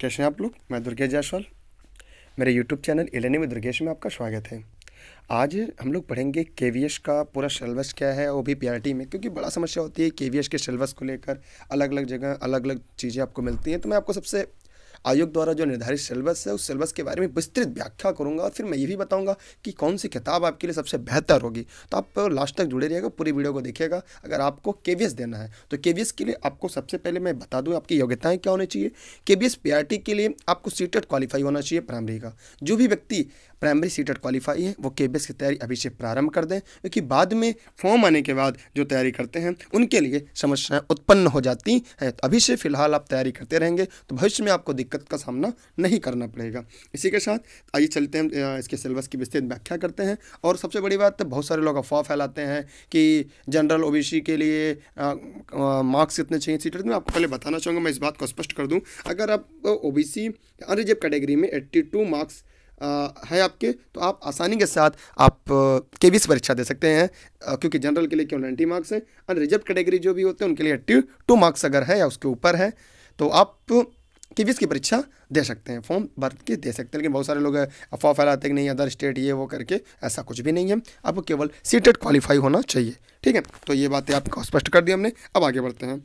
कैसे हैं आप लोग मैं दुर्गेश जायसवाल मेरे यूट्यूब चैनल इलेने में दुर्गेश में आपका स्वागत है आज हम लोग पढ़ेंगे के का पूरा सिलेबस क्या है वो भी पी में क्योंकि बड़ा समस्या होती है के के सिलेबस को लेकर अलग अलग जगह अलग अलग चीज़ें आपको मिलती हैं तो मैं आपको सबसे आयोग द्वारा जो निर्धारित सिलेबस है उस सिलेबस के बारे में विस्तृत व्याख्या करूंगा और फिर मैं ये भी बताऊँगा कि कौन सी किताब आपके लिए सबसे बेहतर होगी तो आप लास्ट तक जुड़े रहिएगा पूरी वीडियो को देखिएगा अगर आपको के देना है तो के के लिए आपको सबसे पहले मैं बता दूँ आपकी योग्यताएँ क्या होनी चाहिए के बी e के लिए आपको सीटेड क्वालिफाई होना चाहिए प्राइमरी का जो भी व्यक्ति प्राइमरी सीट और क्वालिफाई है वो के की तैयारी अभी से प्रारंभ कर दें क्योंकि बाद में फॉर्म आने के बाद जो तैयारी करते हैं उनके लिए समस्याएँ उत्पन्न हो जाती हैं तो अभी से फ़िलहाल आप तैयारी करते रहेंगे तो भविष्य में आपको दिक्कत का सामना नहीं करना पड़ेगा इसी के साथ आइए चलते हैं इसके सिलेबस की विस्तृत व्याख्या करते हैं और सबसे बड़ी बात बहुत सारे लोग अफवाह फैलाते हैं कि जनरल ओ के लिए मार्क्स कितने चाहिए सीट में आपको पहले बताना चाहूँगा मैं इस बात को स्पष्ट कर दूँ अगर आप O B C unreserved category में एट्टी टू मार्क्स है आपके तो आप आसानी के साथ आप के बीस परीक्षा दे सकते हैं क्योंकि जनरल के लिए केवल नाइन्टी मार्क्स हैं और रिजर्व कैटेगरी जो भी होते हैं उनके लिए एट्टी टू मार्क्स अगर है या उसके ऊपर है तो आप के की परीक्षा दे सकते हैं फॉर्म भर के दे सकते हैं लेकिन बहुत सारे लोग अफवाह फैलाते हैं कि नहीं अदर स्टेट ये वो करके ऐसा कुछ भी नहीं है आपको केवल सीटेड क्वालिफाई होना चाहिए ठीक है तो ये बातें आपको स्पष्ट कर दी हमने अब आगे बढ़ते हैं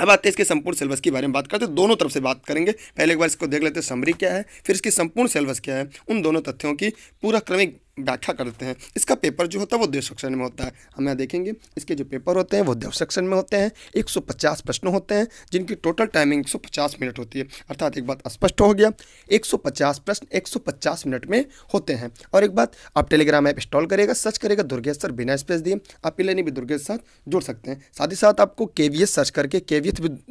अब आते हैं इसके संपूर्ण सिलेबस के बारे में बात करते हैं दोनों तरफ से बात करेंगे पहले एक बार इसको देख लेते हैं समरी क्या है फिर इसकी संपूर्ण सिलेबस क्या है उन दोनों तथ्यों की पूरा क्रमिक व्याख्या करते हैं इसका पेपर जो होता है वो देव सेक्शन में होता है हम यहाँ देखेंगे इसके जो पेपर होते हैं वो देव सेक्शन में होते हैं 150 प्रश्न होते हैं जिनकी टोटल टाइमिंग 150 मिनट होती है अर्थात एक बात स्पष्ट हो गया 150 प्रश्न 150 मिनट में होते हैं और एक बात आप टेलीग्राम ऐप इंस्टॉल करेगा सर्च करेगा सर बिना स्पेस दिए आप नहीं भी दुर्गेश साथ जुड़ सकते हैं साथ ही साथ आपको के सर्च करके के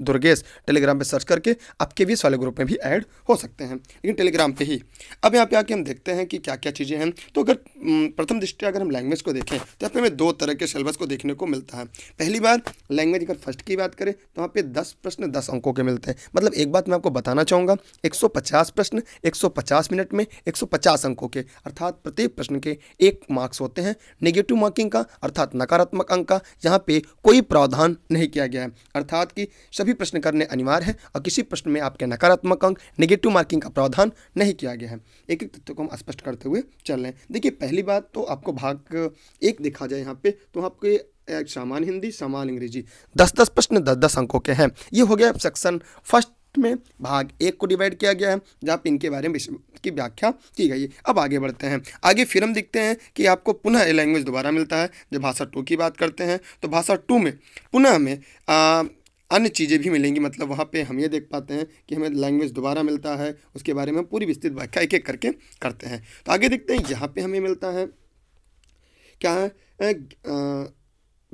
दुर्गेश टेलीग्राम पर सर्च करके आप के वाले ग्रुप में भी ऐड हो सकते हैं लेकिन टेलीग्राम पर ही अब यहाँ पे आके हम देखते हैं कि क्या क्या चीज़ें हैं तो अगर हम्म, प्रथम दृष्टि अगर हम लैंग्वेज को देखें तो यहाँ पे हमें दो तरह के सिलेबस को देखने को मिलता है पहली बार लैंग्वेज अगर फर्स्ट की बात करें तो वहाँ पे दस प्रश्न दस अंकों के मिलते हैं मतलब एक बात मैं आपको बताना चाहूँगा 150 प्रश्न 150 मिनट में 150 अंकों के अर्थात प्रत्येक प्रश्न के एक मार्क्स होते हैं निगेटिव मार्किंग का अर्थात नकारात्मक अंक का यहाँ पे कोई प्रावधान नहीं किया गया है अर्थात कि सभी प्रश्न करने अनिवार्य है और किसी प्रश्न में आपके नकारात्मक अंक निगेटिव मार्किंग का प्रावधान नहीं किया गया है एक एक तथ्य को हम स्पष्ट करते हुए चल रहे हैं देखिए देखिए पहली बात तो आपको भाग एक देखा जाए यहाँ पे तो आपके सामान्य हिंदी सामान्य अंग्रेजी दस दस प्रश्न दस दस अंकों के हैं ये हो गया सेक्शन फर्स्ट में भाग एक को डिवाइड किया गया है जहाँ पर इनके बारे में की व्याख्या की गई है अब आगे बढ़ते हैं आगे फिर हम देखते हैं कि आपको पुनः लैंग्वेज दोबारा मिलता है जब भाषा टू की बात करते हैं तो भाषा टू में पुनः हमें अन्य चीज़ें भी मिलेंगी मतलब वहाँ पे हम ये देख पाते हैं कि हमें लैंग्वेज दोबारा मिलता है उसके बारे में पूरी विस्तृत व्याख्या एक एक करके करते हैं तो आगे देखते हैं यहाँ पे हमें मिलता है क्या है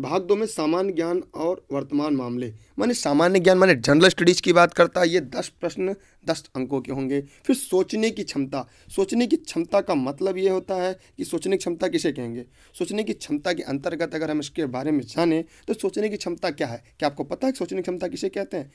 भाग दो में सामान्य ज्ञान और वर्तमान मामले माने सामान्य ज्ञान माने जनरल स्टडीज़ की बात करता है ये दस प्रश्न दस अंकों के होंगे फिर सोचने की क्षमता सोचने की क्षमता का मतलब ये होता है कि सोचने की क्षमता किसे कहेंगे सोचने की क्षमता के अंतर्गत अगर हम इसके बारे में जानें तो सोचने की क्षमता क्या है क्या आपको पता है सोचने की क्षमता किसे कहते हैं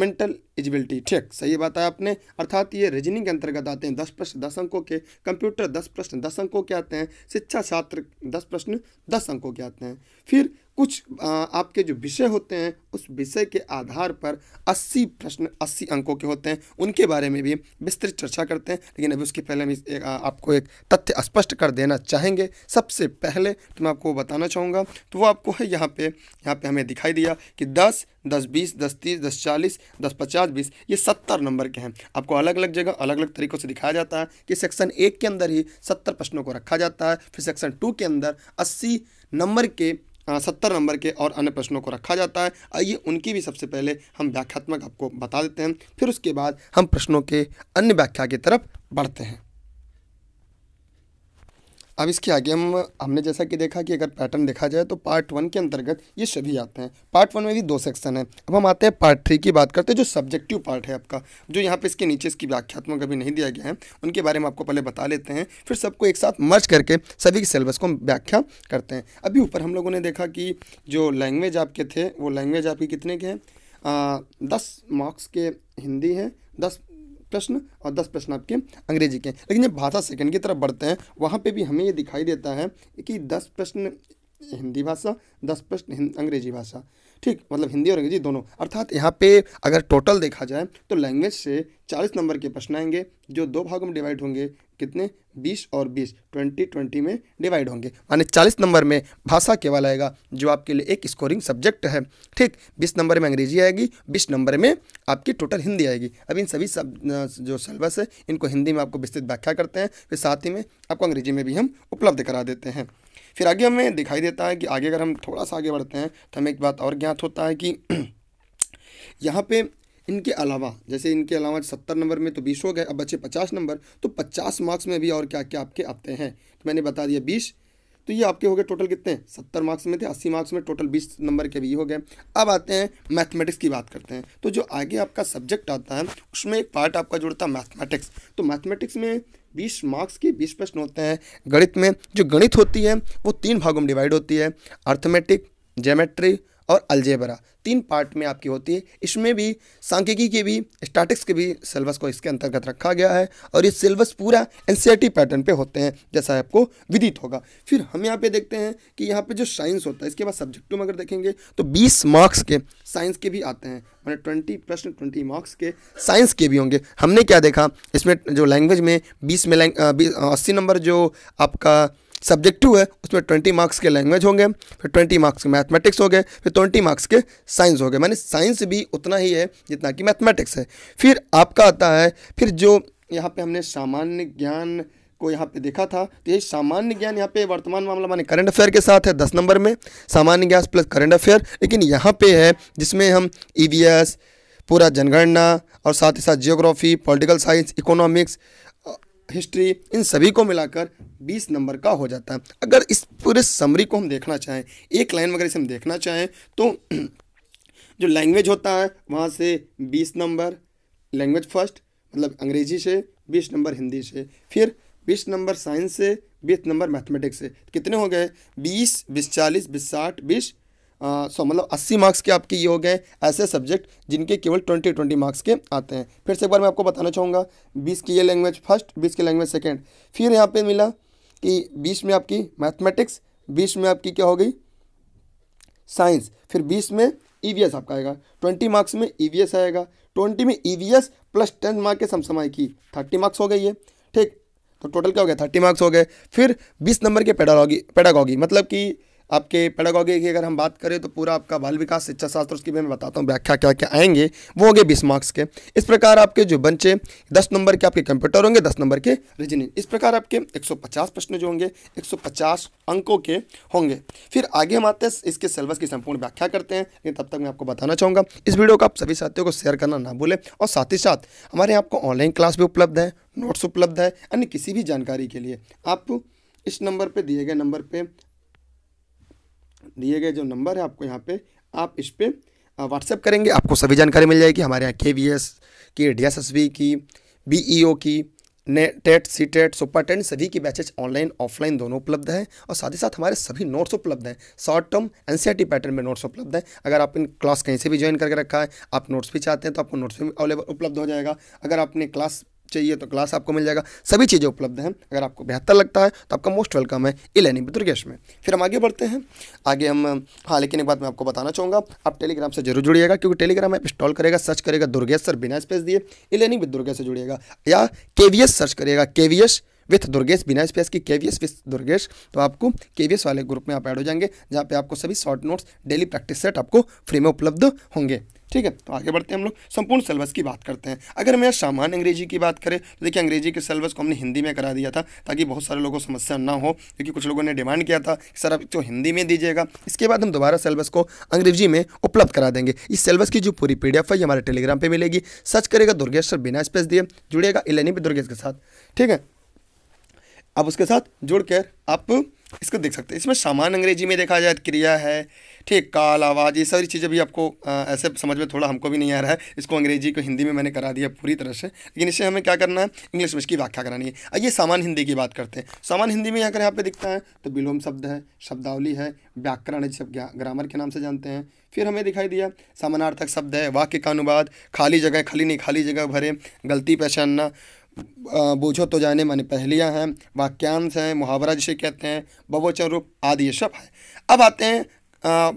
मेंटल एजिबिलिटी ठीक सही बात है आपने अर्थात ये रीजनिंग के अंतर्गत आते हैं दस प्रश्न दस अंकों के कंप्यूटर दस प्रश्न दस अंकों के आते हैं शिक्षा छात्र दस प्रश्न दस अंकों के आते हैं फिर कुछ आपके जो विषय होते हैं उस विषय के आधार पर 80 प्रश्न 80 अंकों के होते हैं उनके बारे में भी विस्तृत चर्चा करते हैं लेकिन अभी उसके पहले हम आपको एक तथ्य स्पष्ट कर देना चाहेंगे सबसे पहले तो मैं आपको बताना चाहूँगा तो वो आपको है यहाँ पे यहाँ पे हमें दिखाई दिया कि दस दस बीस दस तीस दस चालीस दस पचास बीस ये सत्तर नंबर के हैं आपको अलग अलग जगह अलग अलग तरीक़ों से दिखाया जाता है कि सेक्शन एक के अंदर ही सत्तर प्रश्नों को रखा जाता है फिर सेक्शन टू के अंदर अस्सी नंबर के हाँ, सत्तर नंबर के और अन्य प्रश्नों को रखा जाता है आइए उनकी भी सबसे पहले हम व्याख्यात्मक आपको बता देते हैं फिर उसके बाद हम प्रश्नों के अन्य व्याख्या की तरफ बढ़ते हैं अब इसके आगे हम हमने जैसा कि देखा कि अगर पैटर्न देखा जाए तो पार्ट वन के अंतर्गत ये सभी आते हैं पार्ट वन में भी दो सेक्शन है अब हम आते हैं पार्ट थ्री की बात करते हैं जो सब्जेक्टिव पार्ट है आपका जो यहाँ पे इसके नीचे इसकी व्याख्यात्मक अभी नहीं दिया गया है उनके बारे में आपको पहले बता लेते हैं फिर सबको एक साथ मर्ज करके सभी के सिलेबस को हम व्याख्या करते हैं अभी ऊपर हम लोगों ने देखा कि जो लैंग्वेज आपके थे वो लैंग्वेज आपके कितने के हैं दस मार्क्स के हिंदी हैं दस प्रश्न और दस प्रश्न आपके अंग्रेजी के लेकिन जब भाषा सेकंड की तरफ बढ़ते हैं वहाँ पे भी हमें ये दिखाई देता है कि दस प्रश्न हिंदी भाषा दस प्रश्न अंग्रेजी भाषा ठीक मतलब हिंदी और अंग्रेजी दोनों अर्थात यहाँ पे अगर टोटल देखा जाए तो लैंग्वेज से चालीस नंबर के प्रश्न आएंगे जो दो भागों में डिवाइड होंगे कितने बीस और बीस ट्वेंटी ट्वेंटी में डिवाइड होंगे माने चालीस नंबर में भाषा केवल आएगा जो आपके लिए एक स्कोरिंग सब्जेक्ट है ठीक बीस नंबर में अंग्रेजी आएगी बीस नंबर में आपकी टोटल हिंदी आएगी अब इन सभी सब जो सिलेबस है इनको हिंदी में आपको विस्तृत व्याख्या करते हैं फिर साथ ही में आपको अंग्रेजी में भी हम उपलब्ध करा देते हैं फिर आगे हमें दिखाई देता है कि आगे अगर हम थोड़ा सा आगे बढ़ते हैं तो हमें एक बात और ज्ञात होता है कि यहाँ पे इनके अलावा जैसे इनके अलावा सत्तर नंबर में तो बीस हो गए अब बचे पचास नंबर तो पचास मार्क्स में भी और क्या क्या आपके आते हैं तो मैंने बता दिया बीस तो ये आपके हो गए टोटल कितने सत्तर मार्क्स में थे अस्सी मार्क्स में टोटल बीस नंबर के भी हो गए अब आते हैं मैथमेटिक्स की बात करते हैं तो जो आगे आपका सब्जेक्ट आता है उसमें एक पार्ट आपका जुड़ता है मैथमेटिक्स तो मैथमेटिक्स में बीस मार्क्स के बीस प्रश्न होते हैं गणित में जो गणित होती है वो तीन भागों में डिवाइड होती है अर्थमेटिक जेमेट्री और अलजेबरा तीन पार्ट में आपकी होती है इसमें भी सांख्यिकी के भी स्टैटिक्स के भी सिलेबस को इसके अंतर्गत रखा गया है और ये सिलेबस पूरा एन पैटर्न पे होते हैं जैसा आपको विदित होगा फिर हम यहाँ पे देखते हैं कि यहाँ पे जो साइंस होता है इसके बाद सब्जेक्टों में अगर देखेंगे तो बीस मार्क्स के साइंस के भी आते हैं मैंने ट्वेंटी प्रश्न ट्वेंटी मार्क्स के साइंस के भी होंगे हमने क्या देखा इसमें जो लैंग्वेज में बीस में लैंग अस्सी नंबर जो आपका सब्जेक्ट टू है उसमें ट्वेंटी मार्क्स के लैंग्वेज होंगे फिर ट्वेंटी मार्क्स के मैथमेटिक्स हो गए फिर ट्वेंटी मार्क्स के साइंस हो गए मैंने साइंस भी उतना ही है जितना कि मैथमेटिक्स है फिर आपका आता है फिर जो यहाँ पे हमने सामान्य ज्ञान को यहाँ पे देखा था तो ये सामान्य ज्ञान यहाँ पे वर्तमान मामला माने करंट अफेयर के साथ है दस नंबर में सामान्य ज्ञान प्लस करंट अफेयर लेकिन यहाँ पे है जिसमें हम ई e पूरा जनगणना और साथ ही साथ geography political science economics history इन सभी को मिलाकर 20 नंबर का हो जाता है अगर इस पूरे समरी को हम देखना चाहें एक लाइन में अगर इसे हम देखना चाहें तो जो लैंग्वेज होता है वहाँ से 20 नंबर लैंग्वेज फर्स्ट मतलब अंग्रेजी से 20 नंबर हिंदी से फिर 20 नंबर साइंस से बीस नंबर मैथमेटिक्स से कितने हो गए बीस बीस चालीस बीस साठ बीस सो मतलब अस्सी मार्क्स के आपके ये हो गए ऐसे सब्जेक्ट जिनके केवल ट्वेंटी ट्वेंटी मार्क्स के आते हैं फिर से एक बार मैं आपको बताना चाहूँगा बीस की ये लैंग्वेज फर्स्ट बीस की लैंग्वेज सेकेंड फिर यहाँ पर मिला कि बीस में आपकी मैथमेटिक्स बीस में आपकी क्या हो गई साइंस फिर बीस में ई e आपका आएगा ट्वेंटी मार्क्स में ई e आएगा ट्वेंटी में ई प्लस टेन मार्क के समसमाय की थर्टी मार्क्स हो गई है ठीक तो टोटल क्या हो गया थर्टी मार्क्स हो गए फिर बीस नंबर के पेडागॉगी पेडागॉगी मतलब कि आपके पेडागॉगी की अगर हम बात करें तो पूरा आपका बाल विकास शिक्षा शास्त्र उसकी मैं बताता हूँ व्याख्या क्या क्या आएंगे वो होंगे बीस मार्क्स के इस प्रकार आपके जो बच्चे दस नंबर के आपके कंप्यूटर होंगे दस नंबर के रीजनिंग इस प्रकार आपके पचास प्रश्न जो होंगे पचास अंकों के होंगे फिर आगे हम आते हैं इसके सिलेबस की संपूर्ण व्याख्या करते हैं लेकिन तब तक मैं आपको बताना चाहूँगा इस वीडियो को आप सभी साथियों को शेयर करना ना भूलें और साथ ही साथ हमारे यहाँ आपको ऑनलाइन क्लास भी उपलब्ध है नोट्स उपलब्ध है अन्य किसी भी जानकारी के लिए आप इस नंबर पर दिए गए नंबर पर दिए गए जो नंबर है आपको यहाँ पे आप इस पर व्हाट्सएप करेंगे आपको सभी जानकारी मिल जाएगी हमारे यहाँ के वी एस की डी एस एस बी की बी ई ओ की ने TET C TET super TET सभी की बैचेज ऑनलाइन ऑफलाइन दोनों उपलब्ध हैं और साथ ही साथ हमारे सभी नोट्स उपलब्ध हैं शॉर्ट टर्म टी पैटर्न में नोट्स उपलब्ध हैं अगर आप इन क्लास कहीं से भी ज्वाइन करके रखा है आप नोट्स भी चाहते हैं तो आपको नोट्स भी अवेलेबल उपलब्ध हो जाएगा अगर आपने क्लास चाहिए तो क्लास आपको मिल जाएगा सभी चीज़ें उपलब्ध हैं अगर आपको बेहतर लगता है तो आपका मोस्ट वेलकम है इलेनिंग दुर्गेश में फिर हम आगे बढ़ते हैं आगे हम हाँ लेकिन एक बात मैं आपको बताना चाहूँगा आप टेलीग्राम से जरूर जुड़िएगा क्योंकि टेलीग्राम ऐप इंस्टॉल करेगा सर्च करेगा दुर्गेश सर बिना स्पेस दिए इलेनिंग विद दुर्गेश से जुड़िएगा या के सर्च करिएगा के विथ दुर्गेश बिना स्पेस की के विथ दुर्गेश तो आपको के वाले ग्रुप में आप ऐड हो जाएंगे जहाँ पे आपको सभी short notes daily practice set आपको फ्री में उपलब्ध होंगे ठीक है तो आगे बढ़ते हैं हम लोग संपूर्ण सिलेबस की बात करते हैं अगर मैं सामान्य अंग्रेजी की बात करें तो देखिए अंग्रेजी के सिलेबस को हमने हिंदी में करा दिया था ताकि बहुत सारे लोगों को समस्या ना हो क्योंकि कुछ लोगों ने डिमांड किया था कि सर आप जो तो हिंदी में दीजिएगा इसके बाद हम दोबारा सिलेबस को अंग्रेजी में उपलब्ध करा देंगे इस सिलेबस की जो पूरी पी है हमारे टेलीग्राम पर मिलेगी सर्च करेगा दुर्गेश सर बिना स्पेस दिए जुड़ेगा इलेनी भी दुर्गेश के साथ ठीक है आप उसके साथ जुड़ कर आप इसको देख सकते हैं इसमें सामान्य अंग्रेजी में देखा जाए तो क्रिया है ठीक काल आवाज़ ये सारी चीज़ें भी आपको आ, ऐसे समझ में थोड़ा हमको भी नहीं आ रहा है इसको अंग्रेजी को हिंदी में मैंने करा दिया पूरी तरह से लेकिन इसे हमें क्या करना है इंग्लिश में इसकी व्याख्या करानी है आइए सामान्य हिंदी की बात करते हैं सामान्य हिंदी में अगर यहाँ पे दिखता है तो विलोम शब्द है शब्दावली है व्याकरण है जिसे ग्रामर के नाम से जानते हैं फिर हमें दिखाई दिया सामानार्थक शब्द है वाक्य का अनुवाद खाली जगह खाली नहीं खाली जगह भरे गलती पहचानना बूझो तो जाने माने पहलियाँ हैं वाक्यांश हैं मुहावरा जिसे कहते हैं बवोचन रूप आदि ये सब है अब आते हैं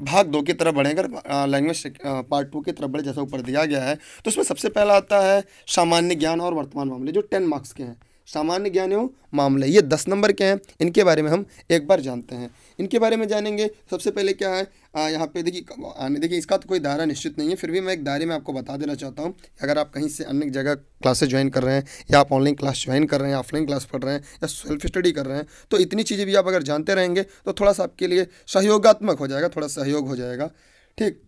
भाग दो की तरफ अगर लैंग्वेज पार्ट टू की तरफ बढ़े जैसा ऊपर दिया गया है तो उसमें सबसे पहला आता है सामान्य ज्ञान और वर्तमान मामले जो टेन मार्क्स के हैं सामान्य ज्ञान एवं मामले ये दस नंबर के हैं इनके बारे में हम एक बार जानते हैं इनके बारे में जानेंगे सबसे पहले क्या है यहाँ पे देखिए देखिए इसका तो कोई दायरा निश्चित नहीं है फिर भी मैं एक दायरे में आपको बता देना चाहता हूँ अगर आप कहीं से अन्य जगह क्लासेस ज्वाइन कर रहे हैं या आप ऑनलाइन क्लास ज्वाइन कर रहे हैं ऑफलाइन क्लास पढ़ रहे हैं या सेल्फ स्टडी कर रहे हैं तो इतनी चीज़ें भी आप अगर जानते रहेंगे तो थोड़ा सा आपके लिए सहयोगात्मक हो जाएगा थोड़ा सहयोग हो जाएगा ठीक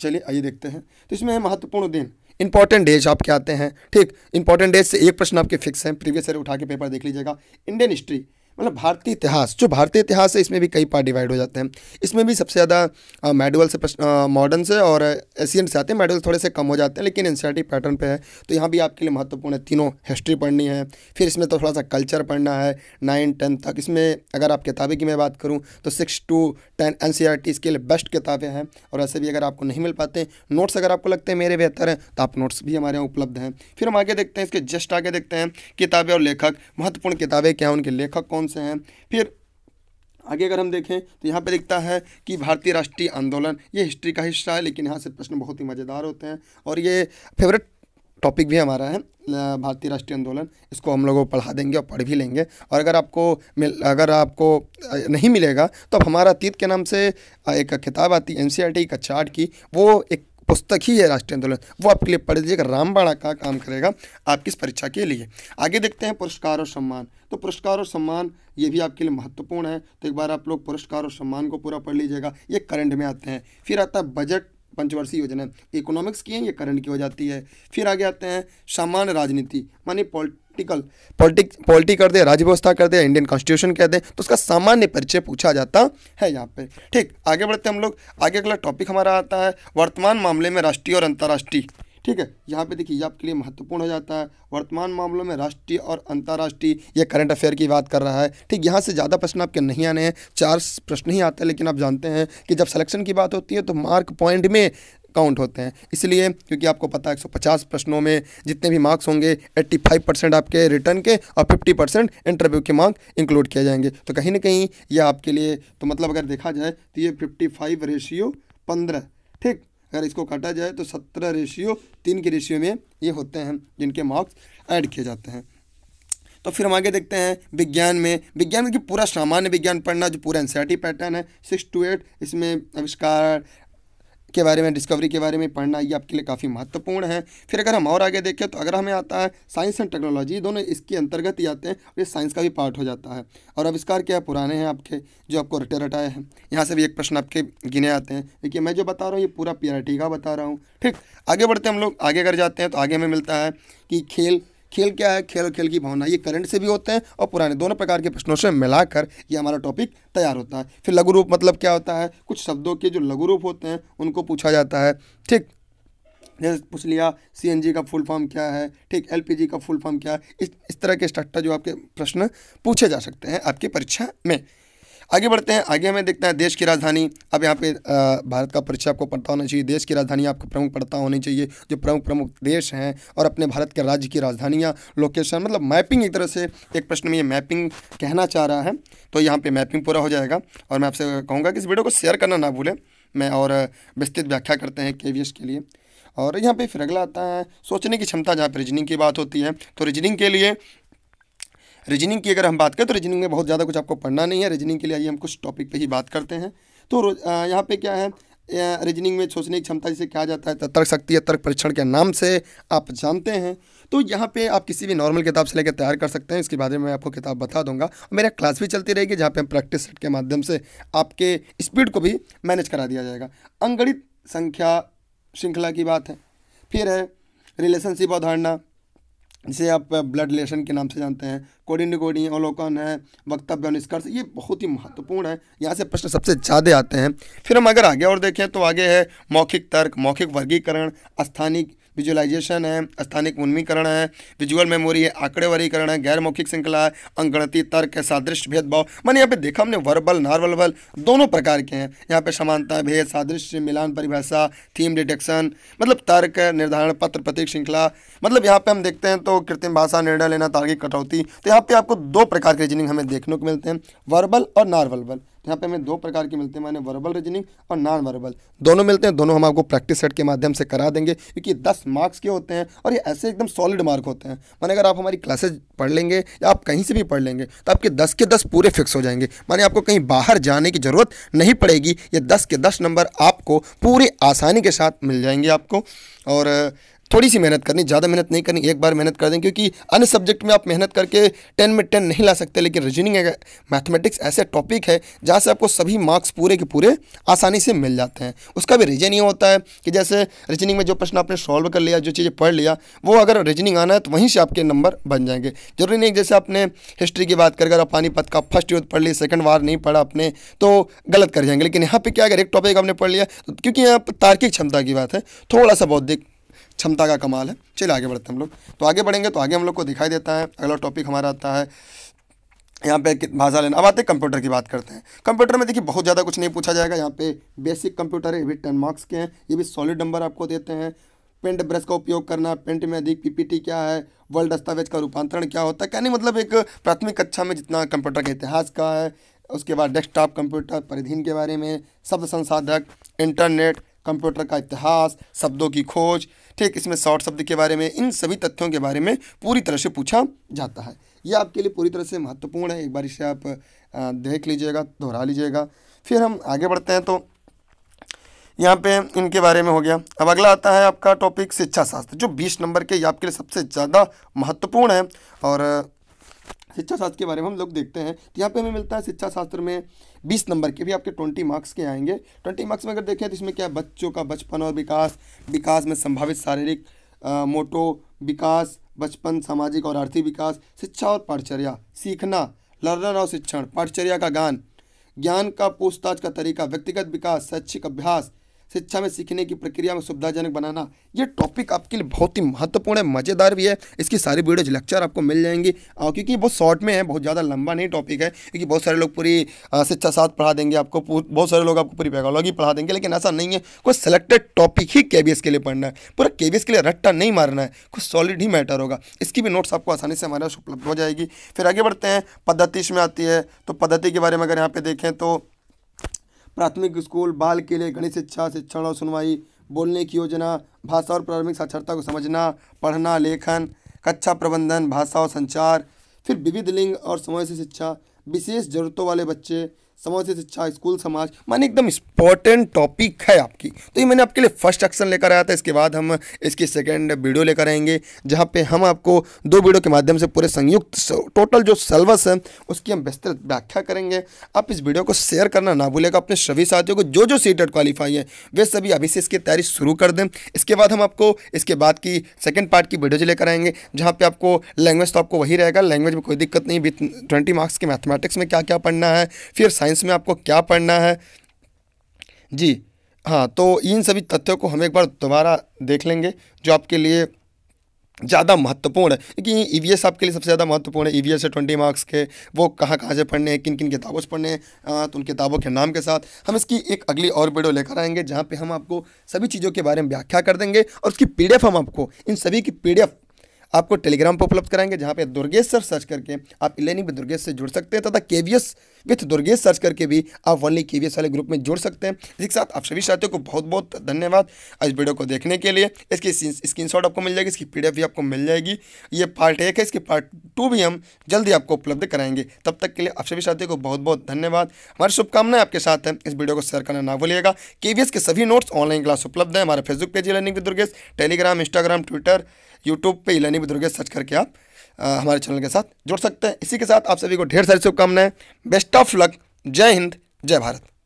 चलिए आइए देखते हैं तो इसमें है महत्वपूर्ण दिन इंपॉर्टेंट डेज आपके आते हैं ठीक इंपॉर्टेंट डेज से एक प्रश्न आपके फिक्स हैं प्रीवियस ईयर उठा के पेपर देख लीजिएगा इंडियन हिस्ट्री मतलब भारतीय इतिहास जो भारतीय इतिहास है इसमें भी कई पार्ट डिवाइड हो जाते हैं इसमें भी सबसे ज़्यादा मेडिवल से मॉडर्न से और एशियन से आते हैं मेडिवल थोड़े से कम हो जाते हैं लेकिन एनसीआरटी पैटर्न पे है तो यहाँ भी आपके लिए महत्वपूर्ण है तीनों हिस्ट्री पढ़नी है फिर इसमें तो थोड़ा सा कल्चर पढ़ना है नाइन टेंथ तक इसमें अगर आप किताबें की मैं बात करूँ तो सिक्स टू टेन एन इसके लिए बेस्ट किताबें हैं और ऐसे भी अगर आपको नहीं मिल पाते नोट्स अगर आपको लगते हैं मेरे बेहतर हैं तो आप नोट्स भी हमारे यहाँ उपलब्ध हैं फिर हम आगे देखते हैं इसके जस्ट आगे देखते हैं किताबें और लेखक महत्वपूर्ण किताबें क्या हैं उनके लेखक कौन से हैं फिर आगे अगर हम देखें तो यहाँ पे लिखता है कि भारतीय राष्ट्रीय आंदोलन ये हिस्ट्री का हिस्सा है लेकिन यहाँ से प्रश्न बहुत ही मज़ेदार होते हैं और ये फेवरेट टॉपिक भी हमारा है भारतीय राष्ट्रीय आंदोलन इसको हम लोगों को पढ़ा देंगे और पढ़ भी लेंगे और अगर आपको मिल अगर आपको नहीं मिलेगा तो अब हमारा अतीत के नाम से एक किताब आती है एन का चार्ट की वो एक पुस्तक ही है राष्ट्रीय आंदोलन वो आपके लिए पढ़ दीजिएगा रामबाड़ा का काम करेगा आपकी इस परीक्षा के लिए आगे देखते हैं पुरस्कार और सम्मान तो पुरस्कार और सम्मान ये भी आपके लिए महत्वपूर्ण है तो एक बार आप लोग पुरस्कार और सम्मान को पूरा पढ़ लीजिएगा ये करंट में आते हैं फिर आता है बजट पंचवर्षीय योजना इकोनॉमिक्स की है ये करंट की हो जाती है फिर आगे आते हैं सामान्य राजनीति मानी पॉलिटिकल पॉलिटिक पॉलिटी कर दे राज्य व्यवस्था कर दे इंडियन कॉन्स्टिट्यूशन कह दें तो उसका सामान्य परिचय पूछा जाता है यहाँ पे ठीक आगे बढ़ते हम लोग आगे अगला टॉपिक हमारा आता है वर्तमान मामले में राष्ट्रीय और अंतर्राष्ट्रीय ठीक है यहाँ पे देखिए ये आपके लिए महत्वपूर्ण हो जाता है वर्तमान मामलों में राष्ट्रीय और अंतर्राष्ट्रीय ये करंट अफेयर की बात कर रहा है ठीक यहाँ से ज़्यादा प्रश्न आपके नहीं आने हैं चार प्रश्न ही आते हैं लेकिन आप जानते हैं कि जब सिलेक्शन की बात होती है तो मार्क पॉइंट में काउंट होते हैं इसलिए क्योंकि आपको पता है 150 प्रश्नों में जितने भी मार्क्स होंगे 85 परसेंट आपके रिटर्न के और 50 परसेंट इंटरव्यू के मार्क इंक्लूड किए जाएंगे तो कहीं ना कहीं ये आपके लिए तो मतलब अगर देखा जाए तो ये 55 रेशियो 15 ठीक अगर इसको काटा जाए तो 17 रेशियो तीन के रेशियो में ये होते हैं जिनके मार्क्स ऐड किए जाते हैं तो फिर हम आगे देखते हैं विज्ञान में विज्ञान में पूरा सामान्य विज्ञान पढ़ना जो पूरा एनसीआर पैटर्न है सिक्स टू एट इसमें आविष्कार के बारे में डिस्कवरी के बारे में पढ़ना ये आपके लिए काफ़ी महत्वपूर्ण है फिर अगर हम और आगे देखें तो अगर हमें आता है साइंस एंड टेक्नोलॉजी दोनों इसके अंतर्गत ही आते हैं और ये साइंस का भी पार्ट हो जाता है और आविष्कार क्या पुराने हैं आपके जो आपको रटे रटाए हैं यहाँ से भी एक प्रश्न आपके गिने आते हैं देखिए मैं जो बता रहा हूँ ये पूरा पी का बता रहा हूँ ठीक आगे बढ़ते हम लोग आगे अगर जाते हैं तो आगे हमें मिलता है कि खेल खेल क्या है खेल और खेल की भावना ये करंट से भी होते हैं और पुराने दोनों प्रकार के प्रश्नों से मिलाकर ये हमारा टॉपिक तैयार होता है फिर लघु रूप मतलब क्या होता है कुछ शब्दों के जो लघु रूप होते हैं उनको पूछा जाता है ठीक जैसे पूछ लिया सी का फुल फॉर्म क्या है ठीक एल का फुल फॉर्म क्या है इस इस तरह के स्ट्रक्टर जो आपके प्रश्न पूछे जा सकते हैं आपकी परीक्षा में आगे बढ़ते हैं आगे हमें देखते हैं देश की राजधानी अब यहाँ पे भारत का परिचय आपको पढ़ता होना चाहिए देश की राजधानी आपको प्रमुख पढ़ता होनी चाहिए जो प्रमुख प्रमुख देश हैं और अपने भारत के राज्य की राजधानियाँ लोकेशन मतलब मैपिंग एक तरह से एक प्रश्न में ये मैपिंग कहना चाह रहा है तो यहाँ पर मैपिंग पूरा हो जाएगा और मैं आपसे कहूँगा कि इस वीडियो को शेयर करना ना भूलें मैं और विस्तृत व्याख्या करते हैं के के लिए और यहाँ पे फिर अगला आता है सोचने की क्षमता जहाँ पर रीजनिंग की बात होती है तो रीजनिंग के लिए रीजनिंग की अगर हम बात करें तो रीजनिंग में बहुत ज़्यादा कुछ आपको पढ़ना नहीं है रीजनिंग के लिए आइए हम कुछ टॉपिक पे ही बात करते हैं तो यहाँ पे क्या है रीजनिंग में सोचने की क्षमता जिसे कहा जाता है तर्क शक्ति या तर्क परीक्षण के नाम से आप जानते हैं तो यहाँ पे आप किसी भी नॉर्मल किताब से लेकर तैयार कर सकते हैं इसके बारे में मैं आपको किताब बता दूंगा और मेरा क्लास भी चलती रहेगी जहाँ पे हम प्रैक्टिस सेट के माध्यम से आपके स्पीड को भी मैनेज करा दिया जाएगा अंगणित संख्या श्रृंखला की बात है फिर है रिलेशनशिप अवधारणा जिसे आप ब्लड रिलेशन के नाम से जानते हैं कोडिन कोडिन अवलोकन है वक्तव्य निष्कर्ष ये बहुत ही महत्वपूर्ण है यहाँ से प्रश्न सबसे ज़्यादा आते हैं फिर हम अगर आगे और देखें तो आगे है मौखिक तर्क मौखिक वर्गीकरण स्थानिक विजुअलाइजेशन है स्थानिक उन्मीकरण है विजुअल मेमोरी है आंकड़े वरीकरण है गैर मौखिक श्रृंखला है अंगणती तर्क है सादृश्य भेदभाव मैंने यहाँ पे देखा हमने वर्बल नॉर्वल वर्बल दोनों प्रकार के हैं यहाँ पे समानता भेद सादृश्य मिलान परिभाषा थीम डिटेक्शन मतलब तर्क निर्धारण पत्र प्रतीक श्रृंखला मतलब यहाँ पे हम देखते हैं तो कृत्रिम भाषा निर्णय लेना तार्किक कटौती तो यहाँ पे आपको दो प्रकार के रीजनिंग हमें देखने को मिलते हैं वर्बल और नॉर्वल वर्बल यहाँ पे हमें दो प्रकार के मिलते हैं मैंने वर्बल रीजनिंग और नॉन वर्बल दोनों मिलते हैं दोनों हम आपको प्रैक्टिस सेट के माध्यम से करा देंगे क्योंकि दस मार्क्स के होते हैं और ये ऐसे एकदम सॉलिड मार्क होते हैं मैंने अगर आप हमारी क्लासेज पढ़ लेंगे या आप कहीं से भी पढ़ लेंगे तो आपके दस के दस पूरे फिक्स हो जाएंगे माने आपको कहीं बाहर जाने की ज़रूरत नहीं पड़ेगी ये दस के दस नंबर आपको पूरी आसानी के साथ मिल जाएंगे आपको और थोड़ी सी मेहनत करनी ज़्यादा मेहनत नहीं करनी एक बार मेहनत कर दें क्योंकि अन्य सब्जेक्ट में आप मेहनत करके टेन में टेन नहीं ला सकते लेकिन रीजनिंग मैथमेटिक्स ऐसे टॉपिक है जहाँ से आपको सभी मार्क्स पूरे के पूरे आसानी से मिल जाते हैं उसका भी रीजन ये होता है कि जैसे रीजनिंग में जो प्रश्न आपने सॉल्व कर लिया जो चीज़ें पढ़ लिया वो अगर रीजनिंग आना है तो वहीं से आपके नंबर बन जाएंगे जरूरी नहीं जैसे आपने हिस्ट्री की बात कर अगर आप पानीपत का फर्स्ट यूथ पढ़ लिया सेकंड बार नहीं पढ़ा आपने तो गलत कर जाएंगे लेकिन यहाँ पर क्या अगर एक टॉपिक आपने पढ़ लिया तो क्योंकि यहाँ पर तार्किक क्षमता की बात है थोड़ा सा बौद्धिक क्षमता का कमाल है चलिए आगे बढ़ते हैं हम लोग तो आगे बढ़ेंगे तो आगे हम लोग को दिखाई देता है अगला टॉपिक हमारा आता है यहाँ पे भाषा लेना अब आते हैं कंप्यूटर की बात करते हैं कंप्यूटर में देखिए बहुत ज़्यादा कुछ नहीं पूछा जाएगा यहाँ पे बेसिक कंप्यूटर है ये भी टेन मार्क्स के हैं ये भी सॉलिड नंबर आपको देते हैं पेंट ब्रश का उपयोग करना पेंट में अधिक पीपीटी क्या है वर्ल्ड दस्तावेज का रूपांतरण क्या होता है क्या नहीं मतलब एक प्राथमिक कक्षा में जितना कंप्यूटर का इतिहास का है उसके बाद डेस्कटॉप कंप्यूटर परिधीन के बारे में शब्द संसाधक इंटरनेट कंप्यूटर का इतिहास शब्दों की खोज ठीक इसमें शॉर्ट शब्द के बारे में इन सभी तथ्यों के बारे में पूरी तरह से पूछा जाता है ये आपके लिए पूरी तरह से महत्वपूर्ण है एक बार इसे आप देख लीजिएगा दोहरा लीजिएगा फिर हम आगे बढ़ते हैं तो यहाँ पे इनके बारे में हो गया अब अगला आता है आपका टॉपिक शिक्षा शास्त्र जो बीस नंबर के ये आपके लिए सबसे ज़्यादा महत्वपूर्ण है और शिक्षा शास्त्र के बारे में हम लोग देखते हैं तो यहाँ पे हमें मिलता है शिक्षा शास्त्र में बीस नंबर के भी आपके ट्वेंटी मार्क्स के आएंगे ट्वेंटी मार्क्स में अगर देखें तो इसमें क्या है बच्चों का बचपन और विकास विकास में संभावित शारीरिक मोटो विकास बचपन सामाजिक और आर्थिक विकास शिक्षा और पाठचर्या सीखना लर्नर और शिक्षण पाठचर्या का गान ज्ञान का पूछताछ का तरीका व्यक्तिगत विकास शैक्षिक अभ्यास शिक्षा में सीखने की प्रक्रिया में सुविधाजनक बनाना ये टॉपिक आपके लिए बहुत ही महत्वपूर्ण है मज़ेदार भी है इसकी सारी वीडियोज लेक्चर आपको मिल जाएंगी क्योंकि बहुत शॉर्ट में है बहुत ज़्यादा लंबा नहीं टॉपिक है क्योंकि बहुत सारे लोग पूरी शिक्षा साथ पढ़ा देंगे आपको बहुत सारे लोग आपको पूरी पैकोलॉजी पढ़ा देंगे लेकिन ऐसा नहीं है कोई सेलेक्टेड टॉपिक ही के के लिए पढ़ना है पूरा के के लिए रट्टा नहीं मारना है कुछ सॉलिड ही मैटर होगा इसकी भी नोट्स आपको आसानी से हमारे उपलब्ध हो जाएगी फिर आगे बढ़ते हैं पद्धति में आती है तो पद्धति के बारे में अगर यहाँ पे देखें तो प्राथमिक स्कूल बाल के लिए गणित शिक्षा शिक्षण और सुनवाई बोलने की योजना भाषा और प्रारंभिक साक्षरता को समझना पढ़ना लेखन कक्षा प्रबंधन भाषा और संचार फिर विविध लिंग और समय से शिक्षा विशेष जरूरतों वाले बच्चे समाज शिक्षा स्कूल समाज माने एकदम इंपॉर्टेंट टॉपिक है आपकी तो ये मैंने आपके लिए फर्स्ट एक्शन लेकर आया था इसके बाद हम इसकी सेकेंड वीडियो लेकर आएंगे जहाँ पे हम आपको दो वीडियो के माध्यम से पूरे संयुक्त टोटल जो सिलेबस है उसकी हम विस्तृत व्याख्या करेंगे आप इस वीडियो को शेयर करना ना भूलेगा अपने सभी साथियों को जो जो सीटेट क्वालिफाई है वे सभी अभी से इसकी तैयारी शुरू कर दें इसके बाद हम आपको इसके बाद की सेकेंड पार्ट की वीडियोज लेकर आएंगे जहाँ पर आपको लैंग्वेज तो आपको वही रहेगा लैंग्वेज में कोई दिक्कत नहीं ट्वेंटी मार्क्स के मैथमेटिक्स में क्या क्या पढ़ना है फिर साइंस साइंस में आपको क्या पढ़ना है जी हाँ तो इन सभी तथ्यों को हम एक बार दोबारा देख लेंगे जो आपके लिए ज़्यादा महत्वपूर्ण है क्योंकि ई वी एस आपके लिए सबसे ज़्यादा महत्वपूर्ण है ई वी एस से ट्वेंटी मार्क्स के वो कहाँ कहाँ से पढ़ने हैं किन किन किताबों से पढ़ने हैं तो उन किताबों के नाम के साथ हम इसकी एक अगली और वीडियो लेकर आएंगे जहाँ पे हम आपको सभी चीज़ों के बारे में व्याख्या कर देंगे और उसकी पी डी एफ हम आपको इन सभी की पी डी एफ आपको टेलीग्राम पर उपलब्ध कराएंगे जहाँ पे दुर्गेश सर सर्च करके आप इलेनिंग में दुर्गेश से जुड़ सकते हैं तथा K V S with Durgesh search करके भी आप वनली के वी एस वाले ग्रुप में जुड़ सकते हैं इसके साथ आप सभी साथियों को बहुत बहुत धन्यवाद इस वीडियो को देखने के लिए इसकी स्क्रीन शॉट आपको मिल जाएगी इसकी पी भी आपको मिल जाएगी ये पार्ट एक है इसकी पार्ट टू भी हम जल्दी आपको उपलब्ध कराएंगे तब तक के लिए आप सभी साथियों को बहुत बहुत धन्यवाद हमारी शुभकामनाएं आपके साथ हैं इस वीडियो को शेयर करना ना भूलिएगा के के सभी नोट्स ऑनलाइन क्लास उपलब्ध है हमारे Facebook page learning with Durgesh Telegram Instagram Twitter YouTube पर इलानी बुद्रोगे सर्च करके आप आ, हमारे चैनल के साथ जुड़ सकते हैं इसी के साथ आप सभी को ढेर सारी शुभकामनाएं बेस्ट ऑफ लक जय हिंद जय भारत